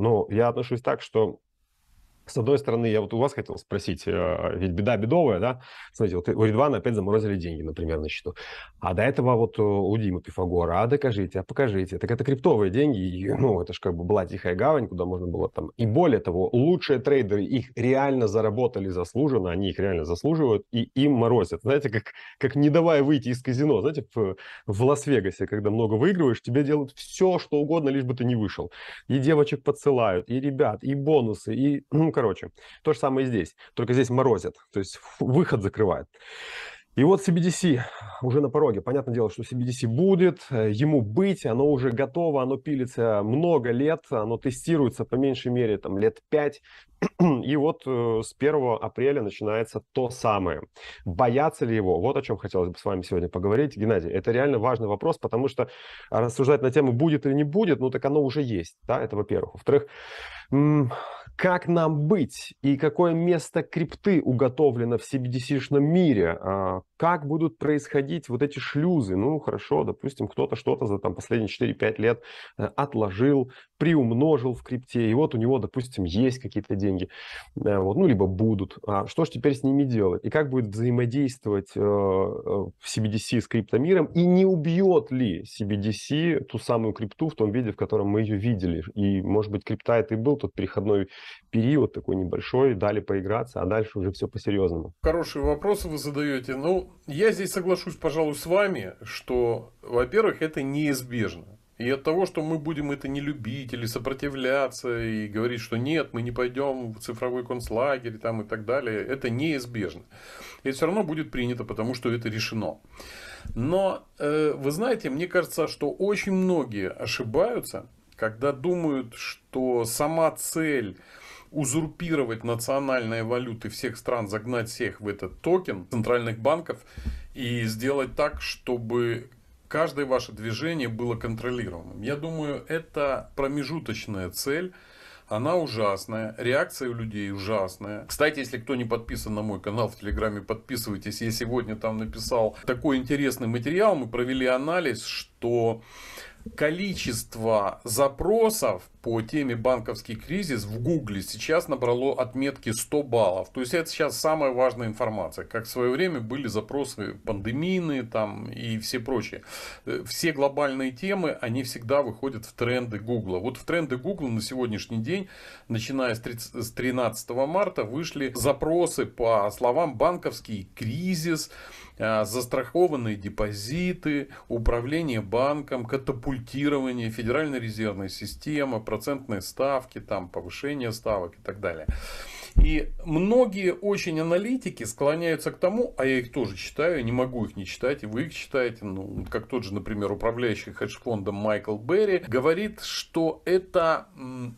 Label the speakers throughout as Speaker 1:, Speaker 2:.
Speaker 1: Но я отношусь так, что с одной стороны, я вот у вас хотел спросить, э, ведь беда бедовая, да? Смотрите, вот у Редвана опять заморозили деньги, например, на счету. А до этого вот э, у Димы Пифагора, а докажите, а покажите. Так это криптовые деньги, и, ну, это же как бы была тихая гавань, куда можно было там... И более того, лучшие трейдеры их реально заработали заслуженно, они их реально заслуживают, и им морозят. Знаете, как, как не давая выйти из казино, знаете, в, в Лас-Вегасе, когда много выигрываешь, тебе делают все, что угодно, лишь бы ты не вышел. И девочек подсылают, и ребят, и бонусы, и, ну, короче. То же самое и здесь, только здесь морозят, то есть выход закрывает. И вот CBDC уже на пороге. Понятное дело, что CBDC будет, э, ему быть, оно уже готово, оно пилится много лет, оно тестируется по меньшей мере там, лет 5. И вот э, с 1 апреля начинается то самое. Боятся ли его? Вот о чем хотелось бы с вами сегодня поговорить. Геннадий, это реально важный вопрос, потому что рассуждать на тему будет или не будет, ну так оно уже есть. Да? Это во-первых. Во-вторых, как нам быть и какое место крипты уготовлено в CBDC-шном мире, а, как будут происходить вот эти шлюзы. Ну, хорошо, допустим, кто-то что-то за там, последние 4-5 лет э, отложил, приумножил в крипте, и вот у него, допустим, есть какие-то деньги, э, вот, ну, либо будут. А что же теперь с ними делать? И как будет взаимодействовать э, в CBDC с криптомиром? И не убьет ли CBDC ту самую крипту в том виде, в котором мы ее видели? И, может быть, крипта это и был тот переходной период такой небольшой, дали поиграться, а дальше уже все по-серьезному.
Speaker 2: Хорошие вопросы вы задаете. Ну, я здесь соглашусь, пожалуй, с вами, что, во-первых, это неизбежно. И от того, что мы будем это не любить или сопротивляться и говорить, что нет, мы не пойдем в цифровой концлагерь там, и так далее, это неизбежно. И это все равно будет принято, потому что это решено. Но, э, вы знаете, мне кажется, что очень многие ошибаются, когда думают, что сама цель узурпировать национальные валюты всех стран, загнать всех в этот токен центральных банков и сделать так, чтобы каждое ваше движение было контролируемым. Я думаю, это промежуточная цель. Она ужасная, реакция у людей ужасная. Кстати, если кто не подписан на мой канал в Телеграме, подписывайтесь. Я сегодня там написал такой интересный материал. Мы провели анализ, что количество запросов по теме банковский кризис в Гугле сейчас набрало отметки 100 баллов. То есть это сейчас самая важная информация. Как в свое время были запросы пандемийные там и все прочие. Э, все глобальные темы, они всегда выходят в тренды Гугла. Вот в тренды Гугла на сегодняшний день, начиная с, с 13 марта, вышли запросы по словам банковский кризис, Э, застрахованные депозиты, управление банком, катапультирование, Федеральная резервная система, процентные ставки, там, повышение ставок и так далее. И многие очень аналитики склоняются к тому, а я их тоже читаю, не могу их не читать, и вы их читаете, ну, как тот же, например, управляющий хедж-фондом Майкл Берри, говорит, что это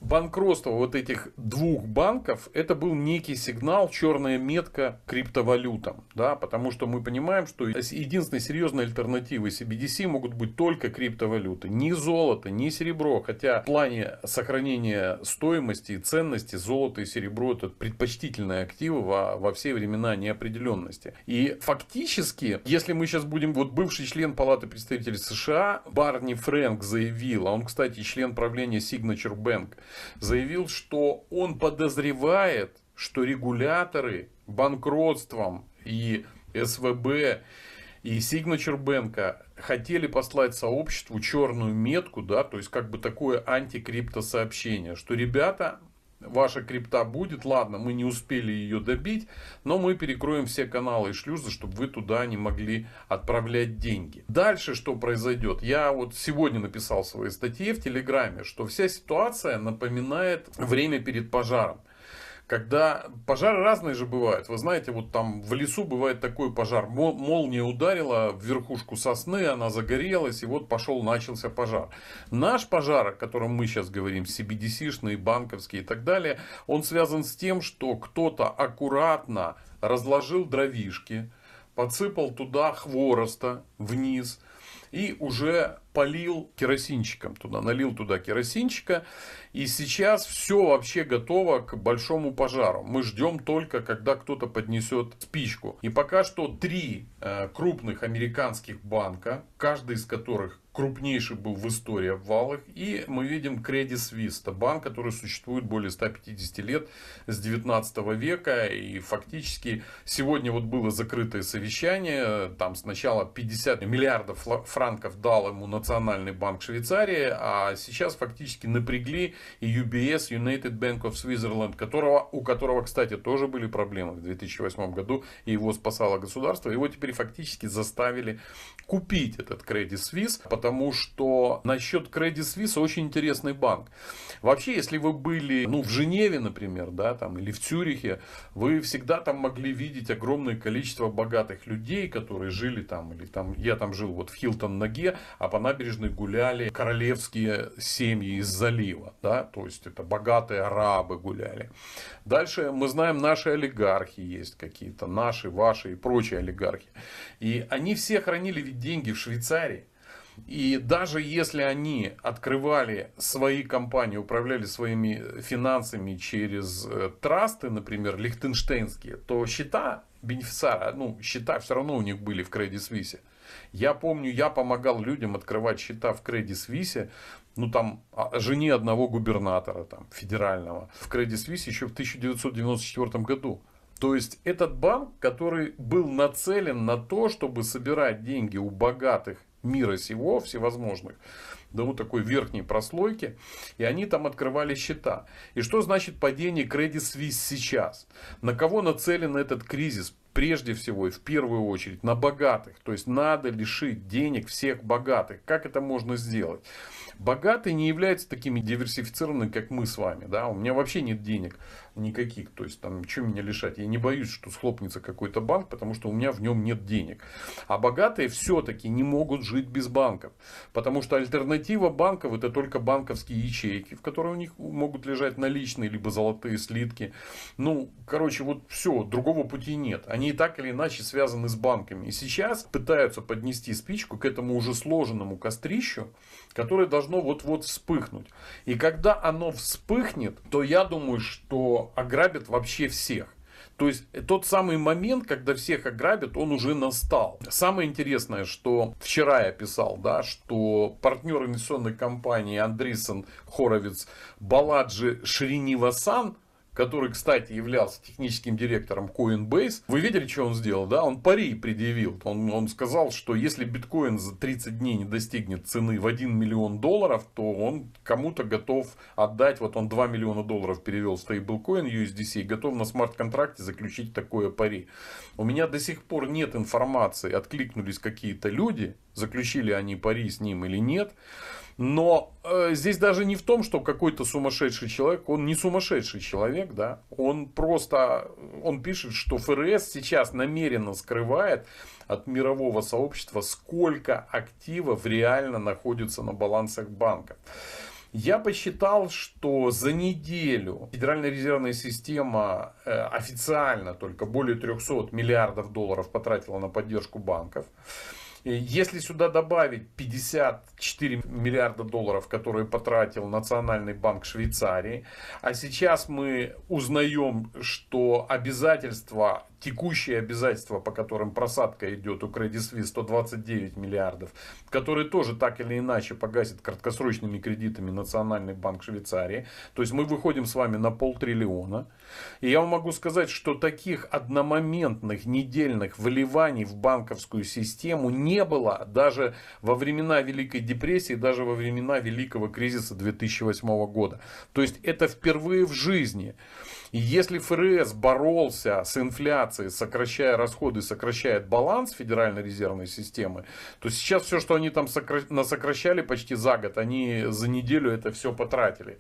Speaker 2: банкротство вот этих двух банков, это был некий сигнал, черная метка криптовалютам, да, потому что мы понимаем, что единственной серьезной альтернативой CBDC могут быть только криптовалюты, ни золото, ни серебро, хотя в плане сохранения стоимости и ценности золото и серебро это предпочтительные активы во, во все времена неопределенности. И фактически, если мы сейчас будем... Вот бывший член Палаты представителей США Барни Фрэнк заявил, а он, кстати, член правления Signature Bank, заявил, что он подозревает, что регуляторы банкротством и СВБ и Signature Bank хотели послать сообществу черную метку, да, то есть как бы такое антикриптосообщение, что ребята, ваша крипта будет. Ладно, мы не успели ее добить, но мы перекроем все каналы и шлюзы, чтобы вы туда не могли отправлять деньги. Дальше что произойдет? Я вот сегодня написал в своей статье в Телеграме, что вся ситуация напоминает время перед пожаром когда пожары разные же бывают. Вы знаете, вот там в лесу бывает такой пожар. Мол, молния ударила в верхушку сосны, она загорелась, и вот пошел, начался пожар. Наш пожар, о котором мы сейчас говорим, CBDC-шные, банковские и так далее, он связан с тем, что кто-то аккуратно разложил дровишки, подсыпал туда хвороста вниз, и уже полил керосинчиком туда, налил туда керосинчика, и сейчас все вообще готово к большому пожару. Мы ждем только, когда кто-то поднесет спичку. И пока что три э, крупных американских банка, каждый из которых крупнейший был в истории обвалах. И мы видим Credit Suisse, банк, который существует более 150 лет с 19 века. И фактически сегодня вот было закрытое совещание, там сначала 50 миллиардов франков дал ему на Национальный банк Швейцарии, а сейчас фактически напрягли и UBS, United Bank of Switzerland, которого, у которого, кстати, тоже были проблемы в 2008 году, и его спасало государство. Его теперь фактически заставили купить этот Credit Suisse, потому что насчет Credit Suisse очень интересный банк. Вообще, если вы были ну, в Женеве, например, да, там, или в Цюрихе, вы всегда там могли видеть огромное количество богатых людей, которые жили там, или там, я там жил вот в Хилтон-Ноге, а по набережной гуляли королевские семьи из залива, да, то есть это богатые арабы гуляли. Дальше мы знаем, наши олигархи есть какие-то, наши, ваши и прочие олигархи. И они все хранили ведь деньги в Швейцарии. И даже если они открывали свои компании, управляли своими финансами через э, трасты, например, лихтенштейнские, то счета бенефициара, а, ну, счета все равно у них были в Credit Suisse. Я помню, я помогал людям открывать счета в Credit Suisse, ну, там, а, жене одного губернатора, там, федерального, в Credit Suisse еще в 1994 году. То есть этот банк, который был нацелен на то, чтобы собирать деньги у богатых мира сего, всевозможных, до вот такой верхней прослойки, и они там открывали счета. И что значит падение Credit Suisse сейчас? На кого нацелен этот кризис? прежде всего и в первую очередь на богатых. То есть надо лишить денег всех богатых. Как это можно сделать? богатые не являются такими диверсифицированными, как мы с вами. Да? У меня вообще нет денег никаких. То есть, там, чем меня лишать? Я не боюсь, что схлопнется какой-то банк, потому что у меня в нем нет денег. А богатые все-таки не могут жить без банков. Потому что альтернатива банков это только банковские ячейки, в которые у них могут лежать наличные, либо золотые слитки. Ну, короче, вот все, другого пути нет. Они и так или иначе связаны с банками. И сейчас пытаются поднести спичку к этому уже сложенному кострищу, которое должно должно вот-вот вспыхнуть. И когда оно вспыхнет, то я думаю, что ограбят вообще всех. То есть э, тот самый момент, когда всех ограбят, он уже настал. Самое интересное, что вчера я писал, да, что партнер инвестиционной компании Андрисон Хоровец Баладжи Шринивасан который, кстати, являлся техническим директором Coinbase, вы видели, что он сделал, да? Он пари предъявил. Он, он сказал, что если биткоин за 30 дней не достигнет цены в 1 миллион долларов, то он кому-то готов отдать, вот он 2 миллиона долларов перевел в стейблкоин USDC, готов на смарт-контракте заключить такое пари. У меня до сих пор нет информации, откликнулись какие-то люди, заключили они пари с ним или нет. Но э, здесь даже не в том, что какой-то сумасшедший человек, он не сумасшедший человек, да, он просто, он пишет, что ФРС сейчас намеренно скрывает от мирового сообщества, сколько активов реально находится на балансах банков. Я посчитал, что за неделю Федеральная резервная система э, официально только более 300 миллиардов долларов потратила на поддержку банков. Если сюда добавить 54 миллиарда долларов, которые потратил Национальный банк Швейцарии, а сейчас мы узнаем, что обязательства, текущие обязательства, по которым просадка идет у Credit Suisse 129 миллиардов, которые тоже так или иначе погасит краткосрочными кредитами Национальный банк Швейцарии. То есть мы выходим с вами на полтриллиона. И я вам могу сказать, что таких одномоментных недельных вливаний в банковскую систему не не было даже во времена Великой депрессии, даже во времена Великого кризиса 2008 года. То есть это впервые в жизни. И если ФРС боролся с инфляцией, сокращая расходы, сокращает баланс Федеральной резервной системы, то сейчас все, что они там сокра... насокращали почти за год, они за неделю это все потратили.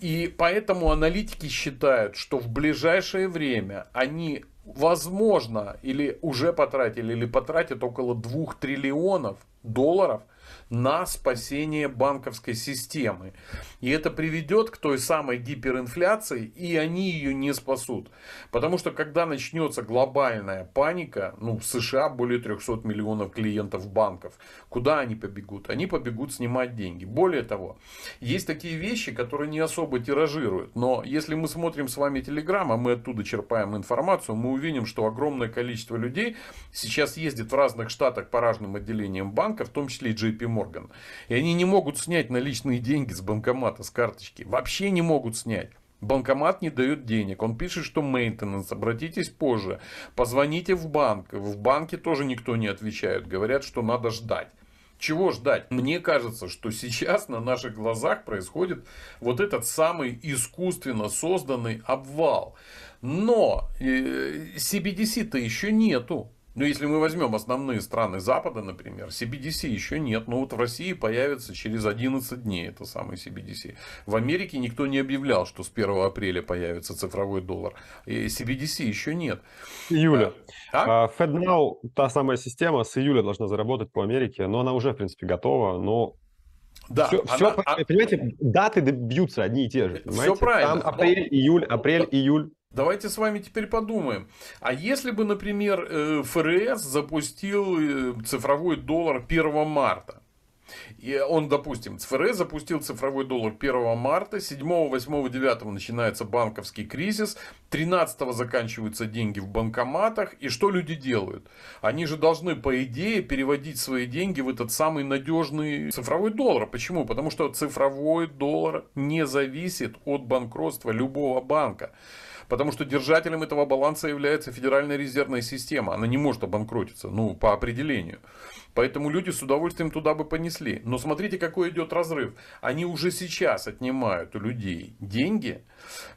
Speaker 2: И поэтому аналитики считают, что в ближайшее время они возможно или уже потратили, или потратят около 2 триллионов долларов – на спасение банковской системы. И это приведет к той самой гиперинфляции, и они ее не спасут. Потому что когда начнется глобальная паника, ну, в США более 300 миллионов клиентов банков, куда они побегут? Они побегут снимать деньги. Более того, есть такие вещи, которые не особо тиражируют. Но если мы смотрим с вами Телеграм, а мы оттуда черпаем информацию, мы увидим, что огромное количество людей сейчас ездит в разных штатах по разным отделениям банка, в том числе и JP Morgan Морган. И они не могут снять наличные деньги с банкомата, с карточки. Вообще не могут снять. Банкомат не дает денег. Он пишет, что мейнтенанс. Обратитесь позже. Позвоните в банк. В банке тоже никто не отвечает. Говорят, что надо ждать. Чего ждать? Мне кажется, что сейчас на наших глазах происходит вот этот самый искусственно созданный обвал. Но э, CBDC-то еще нету. Но ну, если мы возьмем основные страны Запада, например, CBDC еще нет, но вот в России появится через 11 дней это самый CBDC. В Америке никто не объявлял,
Speaker 1: что с 1 апреля появится цифровой доллар. И CBDC еще нет. Июля. А? а FedNow, та самая система, с июля должна заработать по Америке, но она уже, в принципе, готова, но
Speaker 2: да, все, она, все, а...
Speaker 1: понимаете, даты бьются одни и те же. Понимаете? Все правильно. Там апрель,
Speaker 2: июль, апрель, июль. Давайте с вами теперь подумаем. А если бы, например, э, ФРС запустил э, цифровой доллар 1 марта? И он, допустим, ФРС запустил цифровой доллар 1 марта, 7, 8, 9 начинается банковский кризис, 13 заканчиваются деньги в банкоматах. И что люди делают? Они же должны, по идее, переводить свои деньги в этот самый надежный цифровой доллар. Почему? Потому что цифровой доллар не зависит от банкротства любого банка. Потому что держателем этого баланса является Федеральная резервная система. Она не может обанкротиться, ну, по определению. Поэтому люди с удовольствием туда бы понесли. Но смотрите, какой идет разрыв. Они уже сейчас отнимают у людей деньги.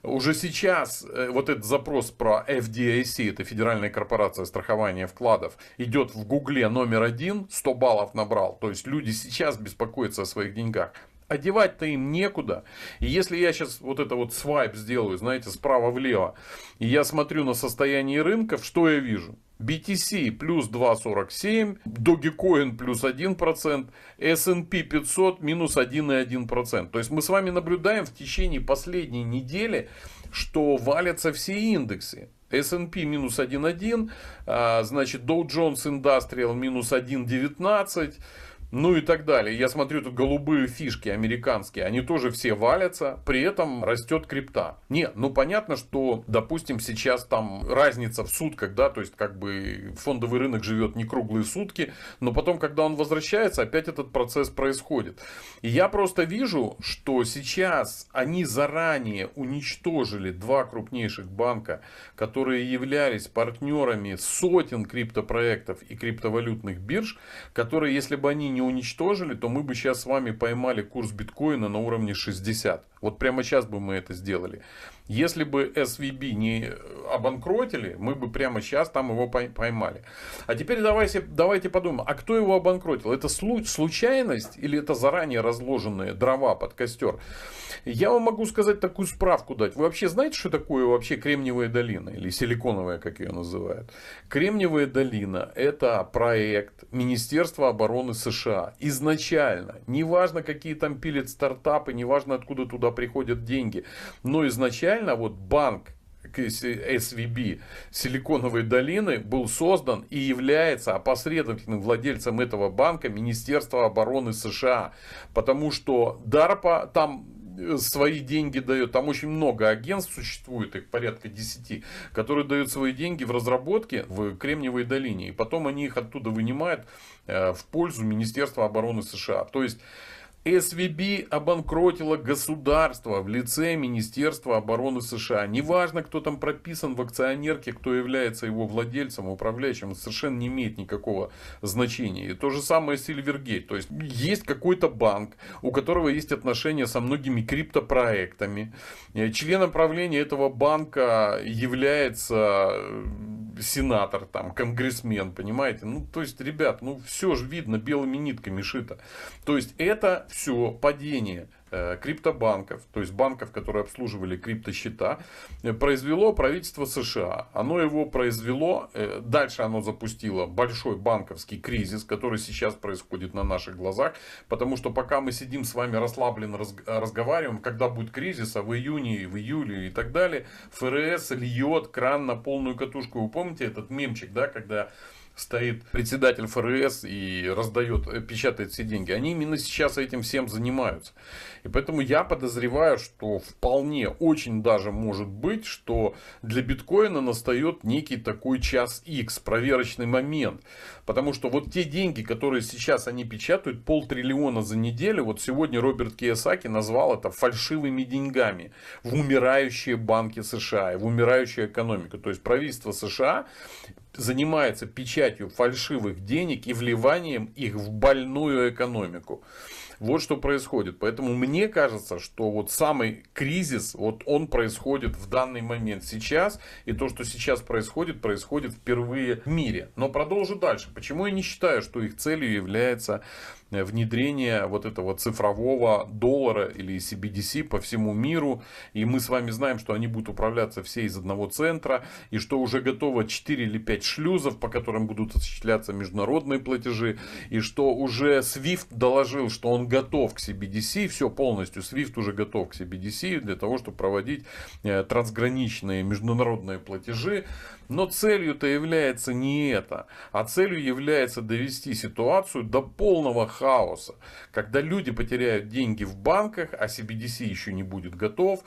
Speaker 2: Уже сейчас э, вот этот запрос про FDIC, это Федеральная корпорация страхования вкладов, идет в Гугле номер один, 100 баллов набрал. То есть люди сейчас беспокоятся о своих деньгах одевать-то им некуда. И если я сейчас вот это вот свайп сделаю, знаете, справа влево, и я смотрю на состояние рынков, что я вижу? BTC плюс 2,47, Dogecoin плюс 1%, S&P 500 минус 1,1%. То есть мы с вами наблюдаем в течение последней недели, что валятся все индексы. S&P минус 1,1, а, значит Dow Jones Industrial минус 1,19, ну и так далее. Я смотрю, тут голубые фишки американские, они тоже все валятся, при этом растет крипта. Не, ну понятно, что, допустим, сейчас там разница в сутках, да, то есть как бы фондовый рынок живет не круглые сутки, но потом, когда он возвращается, опять этот процесс происходит. И я просто вижу, что сейчас они заранее уничтожили два крупнейших банка, которые являлись партнерами сотен криптопроектов и криптовалютных бирж, которые, если бы они не не уничтожили, то мы бы сейчас с вами поймали курс биткоина на уровне 60. Вот прямо сейчас бы мы это сделали. Если бы SVB не обанкротили, мы бы прямо сейчас там его поймали. А теперь давайте, давайте подумаем, а кто его обанкротил? Это случайность или это заранее разложенные дрова под костер? Я вам могу сказать такую справку дать. Вы вообще знаете, что такое вообще Кремниевая долина или Силиконовая, как ее называют? Кремниевая долина – это проект Министерства обороны США. Изначально, неважно, какие там пилят стартапы, неважно, откуда туда приходят деньги, но изначально реально вот банк SVB Силиконовой долины был создан и является опосредованным владельцем этого банка Министерство обороны США. Потому что DARPA там э, свои деньги дает. Там очень много агентств существует, их порядка 10, которые дают свои деньги в разработке в Кремниевой долине. И потом они их оттуда вынимают э, в пользу Министерства обороны США. То есть SVB обанкротило государство в лице Министерства обороны США. Неважно, кто там прописан в акционерке, кто является его владельцем, управляющим, совершенно не имеет никакого значения. И то же самое Silvergate. То есть, есть какой-то банк, у которого есть отношения со многими криптопроектами. Э, членом правления этого банка является э, сенатор, там, конгрессмен, понимаете? Ну, то есть, ребят, ну, все же видно белыми нитками шито. То есть, это все падение э, криптобанков, то есть банков, которые обслуживали криптосчета, э, произвело правительство США. Оно его произвело, э, дальше оно запустило большой банковский кризис, который сейчас происходит на наших глазах, потому что пока мы сидим с вами расслабленно разговариваем, когда будет кризис, а в июне, в июле и так далее, ФРС льет кран на полную катушку. Вы помните этот мемчик, да, когда стоит председатель ФРС и раздает, э, печатает все деньги. Они именно сейчас этим всем занимаются. И поэтому я подозреваю, что вполне очень даже может быть, что для биткоина настает некий такой час X, проверочный момент. Потому что вот те деньги, которые сейчас они печатают, полтриллиона за неделю, вот сегодня Роберт Киясаки назвал это фальшивыми деньгами в умирающие банки США и в умирающую экономику. То есть правительство США занимается печатью фальшивых денег и вливанием их в больную экономику. Вот что происходит. Поэтому мне кажется, что вот самый кризис, вот он происходит в данный момент сейчас. И то, что сейчас происходит, происходит впервые в мире. Но продолжу дальше. Почему я не считаю, что их целью является Э, внедрение вот этого цифрового доллара или CBDC по всему миру. И мы с вами знаем, что они будут управляться все из одного центра, и что уже готово 4 или 5 шлюзов, по которым будут осуществляться международные платежи, и что уже SWIFT доложил, что он готов к CBDC, все полностью, SWIFT уже готов к CBDC для того, чтобы проводить э, трансграничные международные платежи. Но целью-то является не это, а целью является довести ситуацию до полного хаоса, когда люди потеряют деньги в банках, а CBDC еще не будет готов,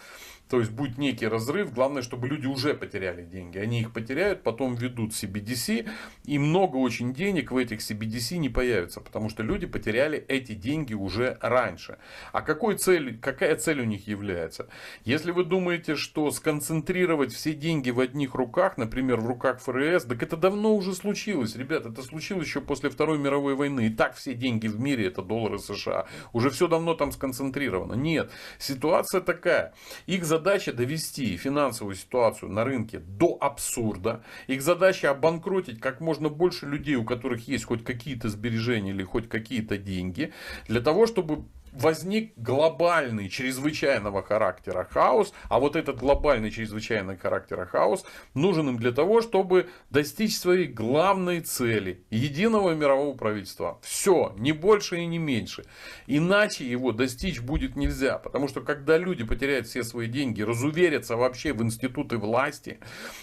Speaker 2: то есть будет некий разрыв, главное, чтобы люди уже потеряли деньги. Они их потеряют, потом ведут CBDC, и много очень денег в этих CBDC не появится, потому что люди потеряли эти деньги уже раньше. А какой цель, какая цель у них является? Если вы думаете, что сконцентрировать все деньги в одних руках, например, в руках ФРС, так это давно уже случилось, ребята, это случилось еще после Второй мировой войны. И так все деньги в мире это доллары США. Уже все давно там сконцентрировано. Нет, ситуация такая. Их задача довести финансовую ситуацию на рынке до абсурда. Их задача обанкротить как можно больше людей, у которых есть хоть какие-то сбережения или хоть какие-то деньги, для того, чтобы возник глобальный, чрезвычайного характера хаос, а вот этот глобальный, чрезвычайного характера хаос нужен им для того, чтобы достичь своей главной цели – единого мирового правительства. Все, не больше и не меньше. Иначе его достичь будет нельзя, потому что когда люди потеряют все свои деньги, разуверятся вообще в институты власти,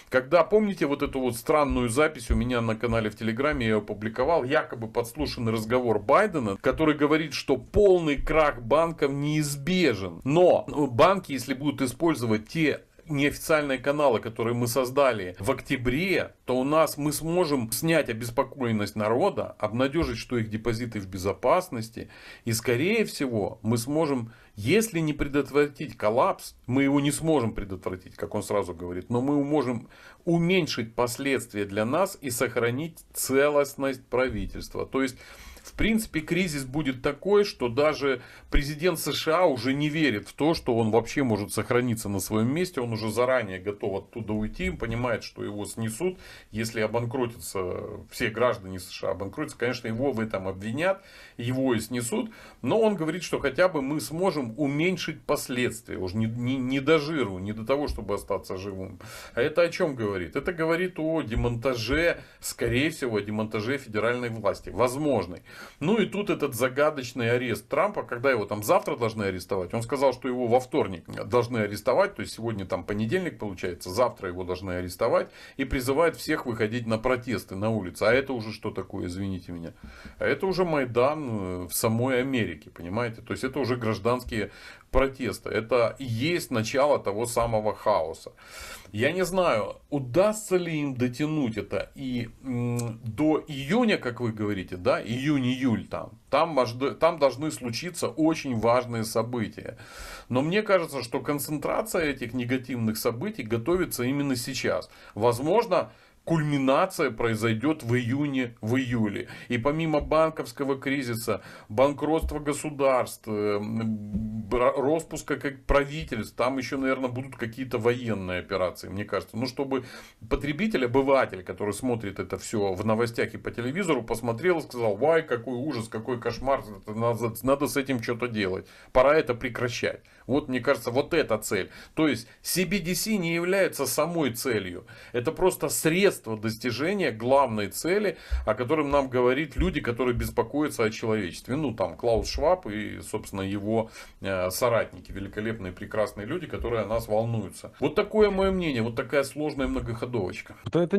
Speaker 2: когда, помните вот эту вот странную запись у меня на канале в Телеграме, я опубликовал, якобы подслушанный разговор Байдена, который говорит, что полный крах крах банкам неизбежен. Но ну, банки, если будут использовать те неофициальные каналы, которые мы создали в октябре, то у нас мы сможем снять обеспокоенность народа, обнадежить, что их депозиты в безопасности. И, скорее всего, мы сможем, если не предотвратить коллапс, мы его не сможем предотвратить, как он сразу говорит, но мы можем уменьшить последствия для нас и сохранить целостность правительства. То есть в принципе, кризис будет такой, что даже президент США уже не верит в то, что он вообще может сохраниться на своем месте. Он уже заранее готов оттуда уйти, понимает, что его снесут, если обанкротятся все граждане США, обанкротятся. Конечно, его в этом обвинят, его и снесут. Но он говорит, что хотя бы мы сможем уменьшить последствия. Уже не, не, не до жиру, не до того, чтобы остаться живым. А это о чем говорит? Это говорит о демонтаже, скорее всего, о демонтаже федеральной власти. Возможный. Ну и тут этот загадочный арест Трампа, когда его там завтра должны арестовать, он сказал, что его во вторник должны арестовать, то есть сегодня там понедельник получается, завтра его должны арестовать, и призывает всех выходить на протесты на улице. А это уже что такое, извините меня? А это уже Майдан э, в самой Америке, понимаете? То есть это уже гражданские протеста. Это и есть начало того самого хаоса. Я не знаю, удастся ли им дотянуть это и до июня, как вы говорите, да, июнь-июль там. Там, там должны случиться очень важные события. Но мне кажется, что концентрация этих негативных событий готовится именно сейчас. Возможно, кульминация произойдет в июне, в июле. И помимо банковского кризиса, банкротства государств, э, распуска как правительств, там еще, наверное, будут какие-то военные операции, мне кажется. Ну, чтобы потребитель, обыватель, который смотрит это все в новостях и по телевизору, посмотрел и сказал, вай, какой ужас, какой кошмар, надо, надо с этим что-то делать. Пора это прекращать. Вот, мне кажется, вот эта цель. То есть CBDC не является самой целью. Это просто средство достижения главной цели, о котором нам говорит люди, которые беспокоятся о человечестве. Ну, там Клаус Шваб и, собственно, его э, соратники, великолепные, прекрасные люди, которые о нас волнуются. Вот такое мое мнение, вот такая сложная многоходовочка.
Speaker 1: Это